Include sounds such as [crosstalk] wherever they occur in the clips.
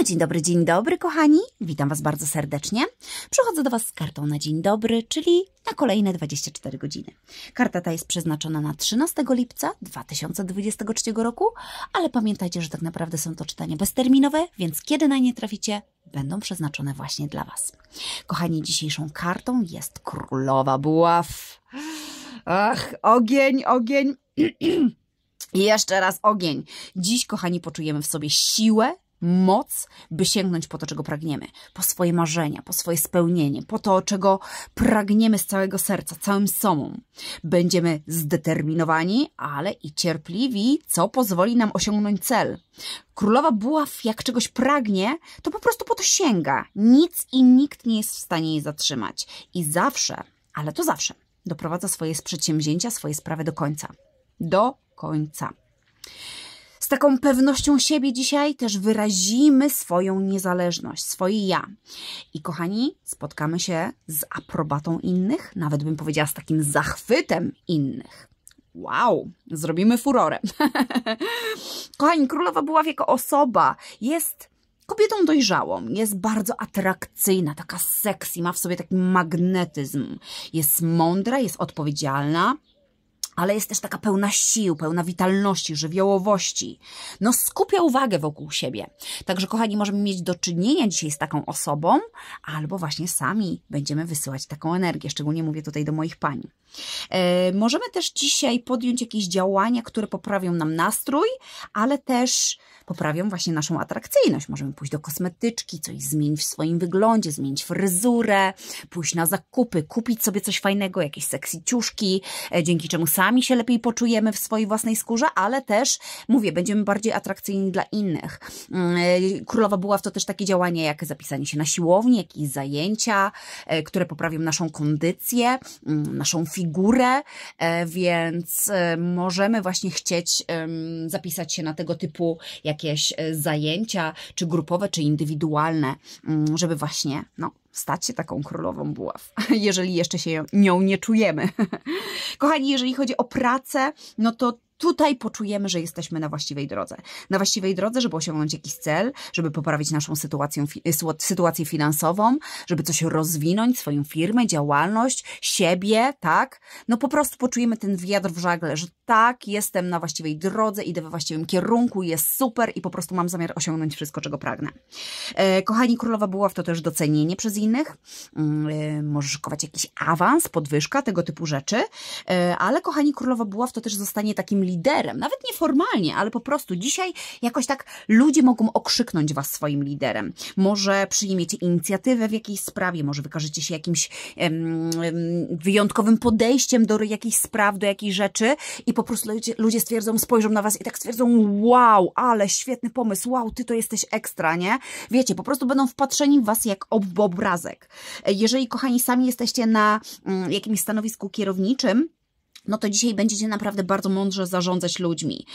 No, dzień dobry, dzień dobry, kochani. Witam Was bardzo serdecznie. Przychodzę do Was z kartą na dzień dobry, czyli na kolejne 24 godziny. Karta ta jest przeznaczona na 13 lipca 2023 roku, ale pamiętajcie, że tak naprawdę są to czytania bezterminowe, więc kiedy na nie traficie, będą przeznaczone właśnie dla Was. Kochani, dzisiejszą kartą jest Królowa Buław. Ach, ogień, ogień. [clears throat] I jeszcze raz ogień. Dziś, kochani, poczujemy w sobie siłę, moc, by sięgnąć po to, czego pragniemy, po swoje marzenia, po swoje spełnienie, po to, czego pragniemy z całego serca, całym sobą. Będziemy zdeterminowani, ale i cierpliwi, co pozwoli nam osiągnąć cel. Królowa buław, jak czegoś pragnie, to po prostu po to sięga. Nic i nikt nie jest w stanie jej zatrzymać. I zawsze, ale to zawsze, doprowadza swoje przedsięwzięcia, swoje sprawy do końca. Do końca z taką pewnością siebie dzisiaj też wyrazimy swoją niezależność, swoje ja. I kochani, spotkamy się z aprobatą innych, nawet bym powiedziała z takim zachwytem innych. Wow, zrobimy furorę. [laughs] kochani, królowa była jako osoba. Jest kobietą dojrzałą, jest bardzo atrakcyjna, taka sexy, ma w sobie taki magnetyzm. Jest mądra, jest odpowiedzialna, ale jest też taka pełna sił, pełna witalności, żywiołowości. No skupia uwagę wokół siebie. Także kochani, możemy mieć do czynienia dzisiaj z taką osobą, albo właśnie sami będziemy wysyłać taką energię, szczególnie mówię tutaj do moich pań. E, możemy też dzisiaj podjąć jakieś działania, które poprawią nam nastrój, ale też poprawią właśnie naszą atrakcyjność. Możemy pójść do kosmetyczki, coś zmienić w swoim wyglądzie, zmienić fryzurę, pójść na zakupy, kupić sobie coś fajnego, jakieś seksy ciuszki, e, dzięki czemu sami sami się lepiej poczujemy w swojej własnej skórze, ale też, mówię, będziemy bardziej atrakcyjni dla innych. Mm, e, Królowa była w to też takie działanie, jak zapisanie się na siłownię, jakieś zajęcia, e, które poprawią naszą kondycję, mm, naszą figurę, e, więc możemy właśnie chcieć zapisać się na tego typu jakieś zajęcia, czy grupowe, czy indywidualne, mm, żeby właśnie no, stać się taką królową buław, [laughs] jeżeli jeszcze się nią nie czujemy. [laughs] Kochani, jeżeli chodzi o pracę, no to tutaj poczujemy, że jesteśmy na właściwej drodze. Na właściwej drodze, żeby osiągnąć jakiś cel, żeby poprawić naszą sytuację, y, sytuację finansową, żeby coś rozwinąć, swoją firmę, działalność, siebie, tak? No po prostu poczujemy ten wiatr w żagle, że tak, jestem na właściwej drodze, idę we właściwym kierunku, jest super i po prostu mam zamiar osiągnąć wszystko, czego pragnę. E, kochani, królowa była w to też docenienie przez innych. Mm, y, możesz może szykować jakiś awans, podwyżka, tego typu rzeczy. E, ale kochani, królowa była w to też zostanie takim liderem, nawet nieformalnie, ale po prostu dzisiaj jakoś tak ludzie mogą okrzyknąć was swoim liderem. Może przyjmiecie inicjatywę w jakiejś sprawie, może wykażecie się jakimś em, wyjątkowym podejściem do jakichś spraw, do jakiejś rzeczy i po prostu ludzie, ludzie stwierdzą, spojrzą na was i tak stwierdzą, wow, ale świetny pomysł, wow, ty to jesteś ekstra, nie? Wiecie, po prostu będą wpatrzeni w was jak obrazek. Jeżeli, kochani, sami jesteście na mm, jakimś stanowisku kierowniczym, no to dzisiaj będziecie naprawdę bardzo mądrze zarządzać ludźmi.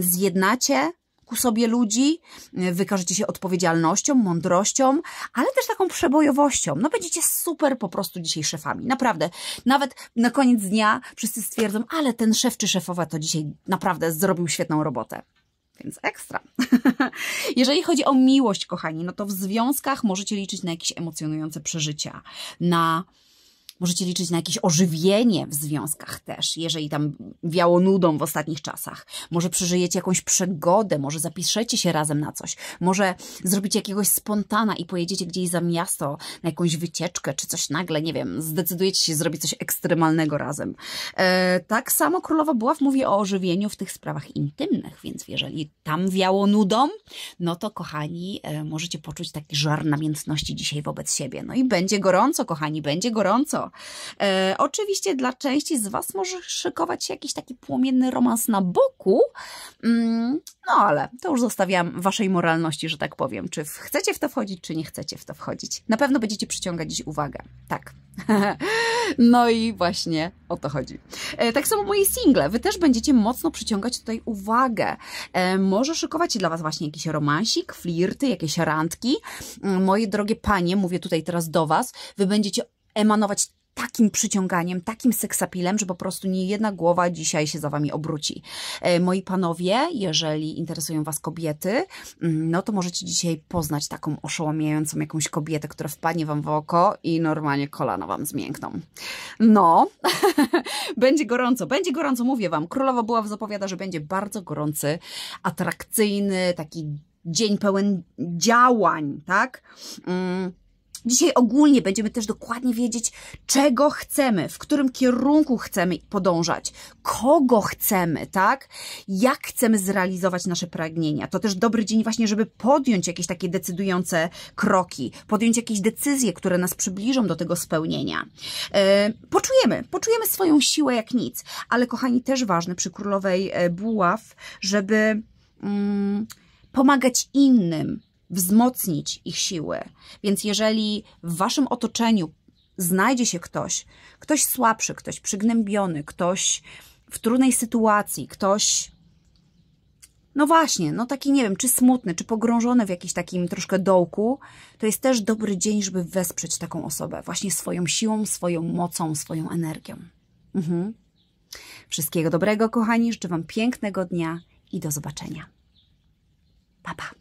Zjednacie ku sobie ludzi, e, wykażecie się odpowiedzialnością, mądrością, ale też taką przebojowością. No będziecie super po prostu dzisiaj szefami. Naprawdę. Nawet na koniec dnia wszyscy stwierdzą, ale ten szef czy szefowa to dzisiaj naprawdę zrobił świetną robotę więc ekstra. [laughs] Jeżeli chodzi o miłość, kochani, no to w związkach możecie liczyć na jakieś emocjonujące przeżycia, na Możecie liczyć na jakieś ożywienie w związkach też, jeżeli tam wiało nudą w ostatnich czasach. Może przeżyjecie jakąś przegodę, może zapiszecie się razem na coś, może zrobicie jakiegoś spontana i pojedziecie gdzieś za miasto na jakąś wycieczkę czy coś nagle, nie wiem, zdecydujecie się zrobić coś ekstremalnego razem. E, tak samo Królowa Buław mówi o ożywieniu w tych sprawach intymnych, więc jeżeli tam wiało nudą, no to kochani, e, możecie poczuć taki żar namiętności dzisiaj wobec siebie. No i będzie gorąco, kochani, będzie gorąco. E, oczywiście dla części z Was może szykować się jakiś taki płomienny romans na boku, mm, no ale to już zostawiam Waszej moralności, że tak powiem. Czy chcecie w to wchodzić, czy nie chcecie w to wchodzić. Na pewno będziecie przyciągać dziś uwagę. Tak. [laughs] no i właśnie o to chodzi. E, tak samo moje single. Wy też będziecie mocno przyciągać tutaj uwagę. E, może szykować się dla Was właśnie jakiś romansik, flirty, jakieś randki. Mm, moje drogie panie, mówię tutaj teraz do Was, wy będziecie emanować takim przyciąganiem, takim seksapilem, że po prostu nie jedna głowa dzisiaj się za wami obróci. E, moi panowie, jeżeli interesują was kobiety, mm, no to możecie dzisiaj poznać taką oszołamiającą jakąś kobietę, która wpadnie wam w oko i normalnie kolana wam zmiękną. No, [laughs] będzie gorąco, będzie gorąco, mówię wam. Królowa Buław zapowiada, że będzie bardzo gorący, atrakcyjny, taki dzień pełen działań, tak? Mm Dzisiaj ogólnie będziemy też dokładnie wiedzieć, czego chcemy, w którym kierunku chcemy podążać, kogo chcemy, tak? Jak chcemy zrealizować nasze pragnienia. To też dobry dzień właśnie, żeby podjąć jakieś takie decydujące kroki, podjąć jakieś decyzje, które nas przybliżą do tego spełnienia. E, poczujemy, poczujemy swoją siłę jak nic, ale kochani, też ważne przy królowej e, buław, żeby mm, pomagać innym, wzmocnić ich siły. Więc jeżeli w waszym otoczeniu znajdzie się ktoś, ktoś słabszy, ktoś przygnębiony, ktoś w trudnej sytuacji, ktoś no właśnie, no taki nie wiem, czy smutny, czy pogrążony w jakimś takim troszkę dołku, to jest też dobry dzień, żeby wesprzeć taką osobę właśnie swoją siłą, swoją mocą, swoją energią. Mhm. Wszystkiego dobrego, kochani, życzę Wam pięknego dnia i do zobaczenia. Pa, pa.